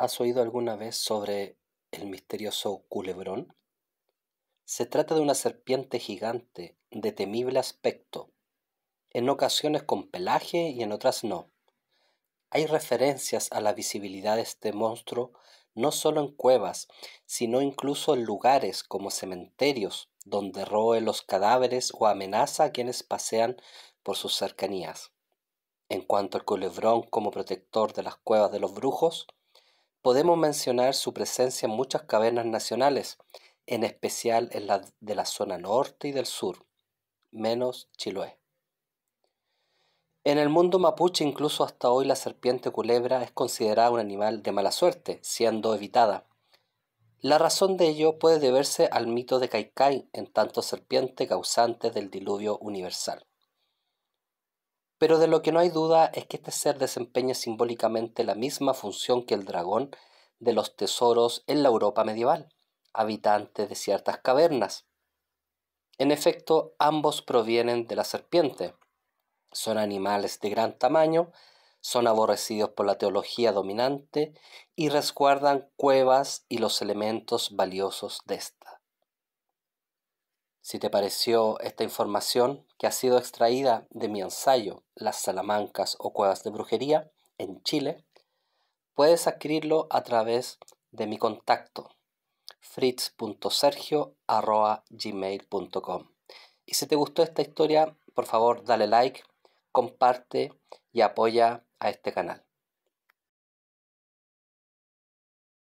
¿Has oído alguna vez sobre el misterioso culebrón? Se trata de una serpiente gigante de temible aspecto, en ocasiones con pelaje y en otras no. Hay referencias a la visibilidad de este monstruo no solo en cuevas, sino incluso en lugares como cementerios, donde roe los cadáveres o amenaza a quienes pasean por sus cercanías. En cuanto al culebrón como protector de las cuevas de los brujos, podemos mencionar su presencia en muchas cavernas nacionales, en especial en las de la zona norte y del sur, menos Chiloé. En el mundo mapuche incluso hasta hoy la serpiente culebra es considerada un animal de mala suerte, siendo evitada. La razón de ello puede deberse al mito de Caicai, en tanto serpiente causante del diluvio universal. Pero de lo que no hay duda es que este ser desempeña simbólicamente la misma función que el dragón de los tesoros en la Europa medieval, habitante de ciertas cavernas. En efecto, ambos provienen de la serpiente. Son animales de gran tamaño, son aborrecidos por la teología dominante y resguardan cuevas y los elementos valiosos de este si te pareció esta información que ha sido extraída de mi ensayo Las Salamancas o Cuevas de Brujería en Chile, puedes adquirirlo a través de mi contacto fritz.sergio.gmail.com Y si te gustó esta historia, por favor dale like, comparte y apoya a este canal.